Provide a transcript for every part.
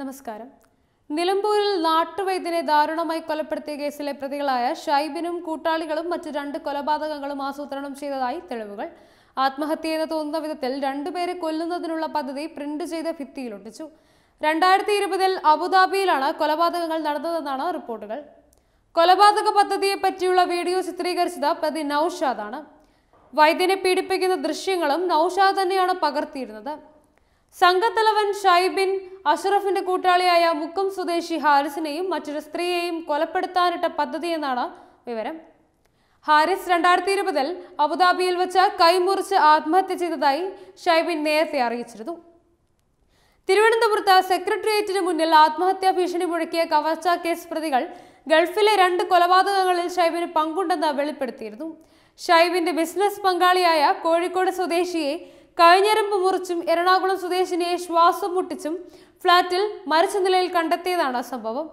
നമസ്കാരം നിലമ്പൂരിൽ നാട്ടുവൈദ്യനെ ദാരുണമായി കൊലപ്പെടുത്തിയ കേസിലെ പ്രതികളായ ഷൈബിനും കൂട്ടാളികളും മറ്റു രണ്ട് കൊലപാതകങ്ങളും ആസൂത്രണം ചെയ്തതായി തെളിവുകൾ ആത്മഹത്യയെന്ന് തോന്നുന്ന വിധത്തിൽ രണ്ടുപേരെ കൊല്ലുന്നതിനുള്ള പദ്ധതി പ്രിന്റ് ചെയ്ത ഒട്ടിച്ചു രണ്ടായിരത്തി ഇരുപതിൽ അബുദാബിയിലാണ് കൊലപാതകങ്ങൾ നടന്നതെന്നാണ് റിപ്പോർട്ടുകൾ കൊലപാതക പദ്ധതിയെ പറ്റിയുള്ള വീഡിയോ ചിത്രീകരിച്ചത് പ്രതി നൌഷാദാണ് വൈദ്യനെ പീഡിപ്പിക്കുന്ന ദൃശ്യങ്ങളും നൌഷാദ് തന്നെയാണ് പകർത്തിയിരുന്നത് സംഘത്തലവൻ ഷൈബിൻ അഷറഫിന്റെ കൂട്ടാളിയായ മുക്കം സ്വദേശി ഹാരിസിനെയും മറ്റൊരു സ്ത്രീയെയും കൊലപ്പെടുത്താനിട്ട പദ്ധതിയെന്നാണ് വിവരം ഹാരിസ് രണ്ടായിരത്തി ഇരുപതിൽ അബുദാബിയിൽ വെച്ച് കൈമുറിച്ച് ആത്മഹത്യ ചെയ്തതായി ഷൈബിൻ നേരത്തെ അറിയിച്ചിരുന്നു തിരുവനന്തപുരത്ത് സെക്രട്ടേറിയറ്റിന് മുന്നിൽ ആത്മഹത്യാ ഭീഷണി മുഴക്കിയ കവർച്ച കേസ് പ്രതികൾ ഗൾഫിലെ രണ്ട് കൊലപാതകങ്ങളിൽ ഷൈബിന് പങ്കുണ്ടെന്ന് വെളിപ്പെടുത്തിയിരുന്നു ഷൈബിന്റെ ബിസിനസ് പങ്കാളിയായ കോഴിക്കോട് സ്വദേശിയെ കഴിഞ്ഞരമ്പ് മുറിച്ചും എറണാകുളം സ്വദേശിനിയെ ശ്വാസം മുട്ടിച്ചും ഫ്ളാറ്റിൽ മരിച്ച നിലയിൽ കണ്ടെത്തിയതാണ് സംഭവം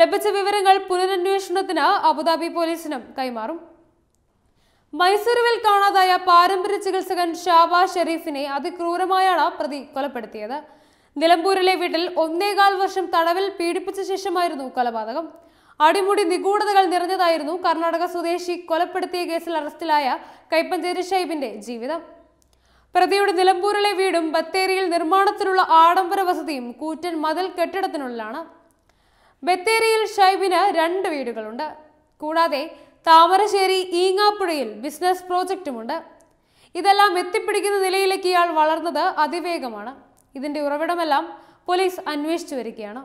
ലഭിച്ച വിവരങ്ങൾ പുനരന്വേഷണത്തിന് അബുദാബി പോലീസിനും കൈമാറും മൈസൂരുവിൽ കാണാതായ പാരമ്പര്യ ചികിത്സകൻ ഷാബാസ് ഷെരീഫിനെ അതിക്രൂരമായാണ് പ്രതി കൊലപ്പെടുത്തിയത് നിലമ്പൂരിലെ വീട്ടിൽ ഒന്നേകാൽ വർഷം തടവിൽ പീഡിപ്പിച്ച ശേഷമായിരുന്നു കൊലപാതകം അടിമുടി നിഗൂഢതകൾ നിറഞ്ഞതായിരുന്നു കർണാടക സ്വദേശി കൊലപ്പെടുത്തിയ കേസിൽ അറസ്റ്റിലായ കൈപ്പഞ്ചേരി ഷൈബിന്റെ ജീവിതം പ്രതിയുടെ നിലമ്പൂരിലെ വീടും ബത്തേരിയിൽ നിർമ്മാണത്തിനുള്ള ആഡംബര വസതിയും കൂറ്റൻ മതിൽ കെട്ടിടത്തിനുള്ളിലാണ് ബത്തേരിയിൽ ഷൈബിന് രണ്ട് വീടുകളുണ്ട് കൂടാതെ താമരശ്ശേരി ഈങ്ങാപ്പുഴയിൽ ബിസിനസ് പ്രോജക്റ്റുമുണ്ട് ഇതെല്ലാം എത്തിപ്പിടിക്കുന്ന നിലയിലേക്ക് ഇയാൾ വളർന്നത് അതിവേഗമാണ് ഇതിന്റെ ഉറവിടമെല്ലാം പോലീസ് അന്വേഷിച്ചു വരികയാണ്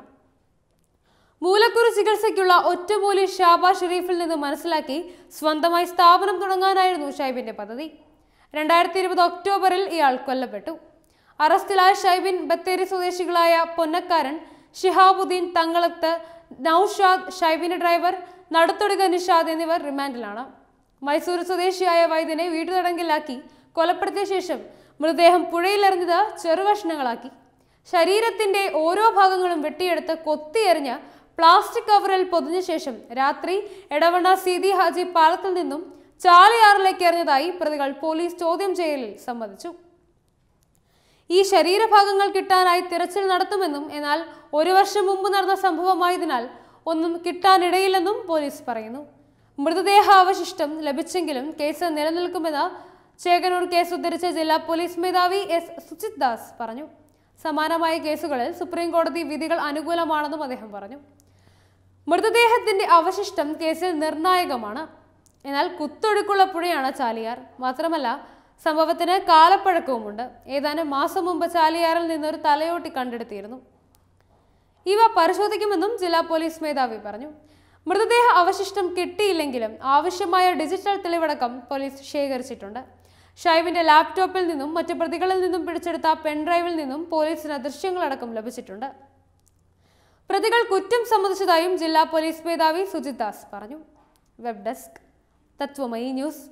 മൂലക്കുറി ചികിത്സയ്ക്കുള്ള ഒറ്റ പോലീസ് ഷാബാ ഷെരീഫിൽ നിന്ന് മനസ്സിലാക്കി സ്വന്തമായി സ്ഥാപനം തുടങ്ങാനായിരുന്നു ഷൈബിന്റെ പദ്ധതി രണ്ടായിരത്തി ഇരുപത് ഒക്ടോബറിൽ ഇയാൾ കൊല്ലപ്പെട്ടു അറസ്റ്റിലായ ഷൈബിൻ ബത്തേരി സ്വദേശികളായ പൊന്നക്കാരൻ ഷിഹാബുദ്ദീൻ തങ്ങളത്ത് നൌഷാദ് ഷൈബിന്റെ ഡ്രൈവർ നടത്തൊടുക നിഷാദ് എന്നിവർ റിമാൻഡിലാണ് മൈസൂർ സ്വദേശിയായ വൈദ്യനെ വീട്ടുതടങ്കിലാക്കി കൊലപ്പെടുത്തിയ ശേഷം മൃതദേഹം പുഴയിലെറിഞ്ഞത് ചെറുകഷ്ണങ്ങളാക്കി ശരീരത്തിന്റെ ഓരോ ഭാഗങ്ങളും വെട്ടിയെടുത്ത് കൊത്തിയെറിഞ്ഞ് പ്ലാസ്റ്റിക് കവറിൽ പൊതിഞ്ഞ ശേഷം രാത്രി എടവണ്ണ സീതി ഹാജി പാലത്തിൽ നിന്നും ചാലയാറിലേക്ക് എറിഞ്ഞതായി പ്രതികൾ പോലീസ് ചോദ്യം ചെയ്യലിൽ സമ്മതിച്ചു ഈ ശരീരഭാഗങ്ങൾ കിട്ടാനായി തിരച്ചിൽ നടത്തുമെന്നും എന്നാൽ ഒരു വർഷം മുമ്പ് നടന്ന സംഭവമായതിനാൽ ഒന്നും കിട്ടാനിടയില്ലെന്നും പോലീസ് പറയുന്നു മൃതദേഹ അവശിഷ്ടം ലഭിച്ചെങ്കിലും കേസ് നിലനിൽക്കുമെന്ന് ചേകനൂർ കേസ് ഉദ്ധരിച്ച ജില്ലാ പോലീസ് മേധാവി എസ് സുചിത് ദാസ് പറഞ്ഞു സമാനമായ കേസുകളിൽ സുപ്രീം കോടതി വിധികൾ അനുകൂലമാണെന്നും അദ്ദേഹം പറഞ്ഞു മൃതദേഹത്തിന്റെ അവശിഷ്ടം കേസിൽ നിർണായകമാണ് എന്നാൽ കുത്തൊഴുക്കുള്ള പുഴയാണ് ചാലിയാർ മാത്രമല്ല സംഭവത്തിന് കാലപ്പഴക്കവുമുണ്ട് ഏതാനും മാസം മുമ്പ് ചാലിയാറിൽ നിന്നൊരു തലയോട്ടി കണ്ടെടുത്തിയിരുന്നു ഇവ പരിശോധിക്കുമെന്നും ജില്ലാ പോലീസ് മേധാവി പറഞ്ഞു മൃതദേഹ അവശിഷ്ടം കിട്ടിയില്ലെങ്കിലും ആവശ്യമായ ഡിജിറ്റൽ തെളിവടക്കം പോലീസ് ശേഖരിച്ചിട്ടുണ്ട് ഷൈവിന്റെ ലാപ്ടോപ്പിൽ നിന്നും മറ്റു പ്രതികളിൽ നിന്നും പിടിച്ചെടുത്ത പെൺഡ്രൈവിൽ നിന്നും പോലീസിന് ദൃശ്യങ്ങളടക്കം ലഭിച്ചിട്ടുണ്ട് പ്രതികൾ കുറ്റം സമ്മതിച്ചതായും ജില്ലാ പോലീസ് മേധാവി സുജിത് ദാസ് പറഞ്ഞു വെബ് ഡെസ്ക് తత్వమయి న్యూస్